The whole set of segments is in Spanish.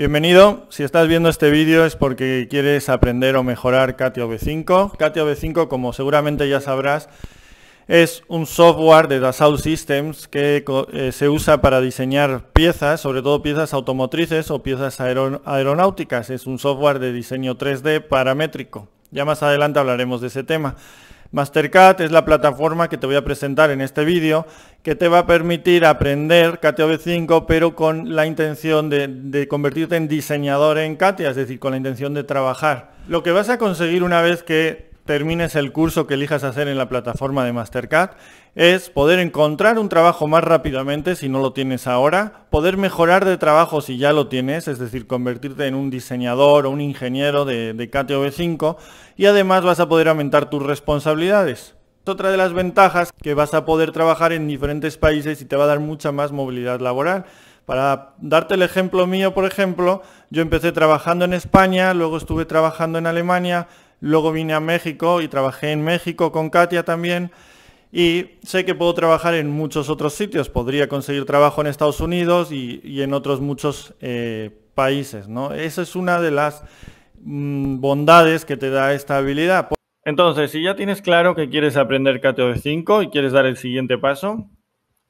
Bienvenido, si estás viendo este vídeo es porque quieres aprender o mejorar CATIO V5. CATIO V5, como seguramente ya sabrás, es un software de Dassault Systems que eh, se usa para diseñar piezas, sobre todo piezas automotrices o piezas aeronáuticas. Es un software de diseño 3D paramétrico. Ya más adelante hablaremos de ese tema mastercat es la plataforma que te voy a presentar en este vídeo que te va a permitir aprender Katia V5 pero con la intención de, convertirte en diseñador en Katia, es decir, con la intención de trabajar. Lo que vas a conseguir una vez que termines el curso que elijas hacer en la plataforma de Mastercard, es poder encontrar un trabajo más rápidamente si no lo tienes ahora, poder mejorar de trabajo si ya lo tienes, es decir, convertirte en un diseñador o un ingeniero de, de KTOB5 y además vas a poder aumentar tus responsabilidades. Otra de las ventajas que vas a poder trabajar en diferentes países y te va a dar mucha más movilidad laboral. Para darte el ejemplo mío, por ejemplo, yo empecé trabajando en España, luego estuve trabajando en Alemania, Luego vine a México y trabajé en México con Katia también. Y sé que puedo trabajar en muchos otros sitios. Podría conseguir trabajo en Estados Unidos y, en otros muchos eh, países. Esa es una de las mm, bondades que te da esta habilidad. Entonces, si ya tienes claro que quieres aprender v 5 y quieres dar el siguiente paso,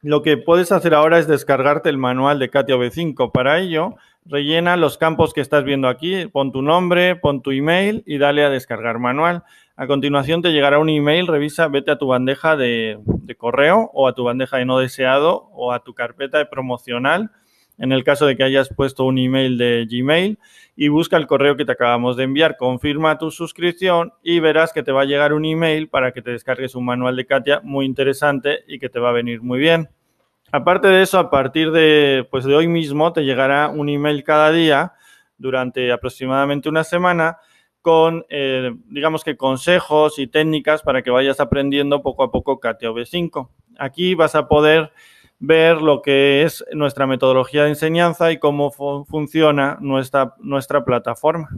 lo que puedes hacer ahora es descargarte el manual de v 5 Para ello, Rellena los campos que estás viendo aquí, pon tu nombre, pon tu email y dale a descargar manual. A continuación te llegará un email, revisa, vete a tu bandeja de, correo o a tu bandeja de no deseado o a tu carpeta de promocional en el caso de que hayas puesto un email de Gmail y busca el correo que te acabamos de enviar, confirma tu suscripción y verás que te va a llegar un email para que te descargues un manual de Katia muy interesante y que te va a venir muy bien. Aparte de eso, a partir pues, de, hoy mismo te llegará un email cada día durante aproximadamente una semana con, eh, digamos que consejos y técnicas para que vayas aprendiendo poco a poco KTO 5 Aquí vas a poder ver lo que es nuestra metodología de enseñanza y cómo funciona nuestra plataforma.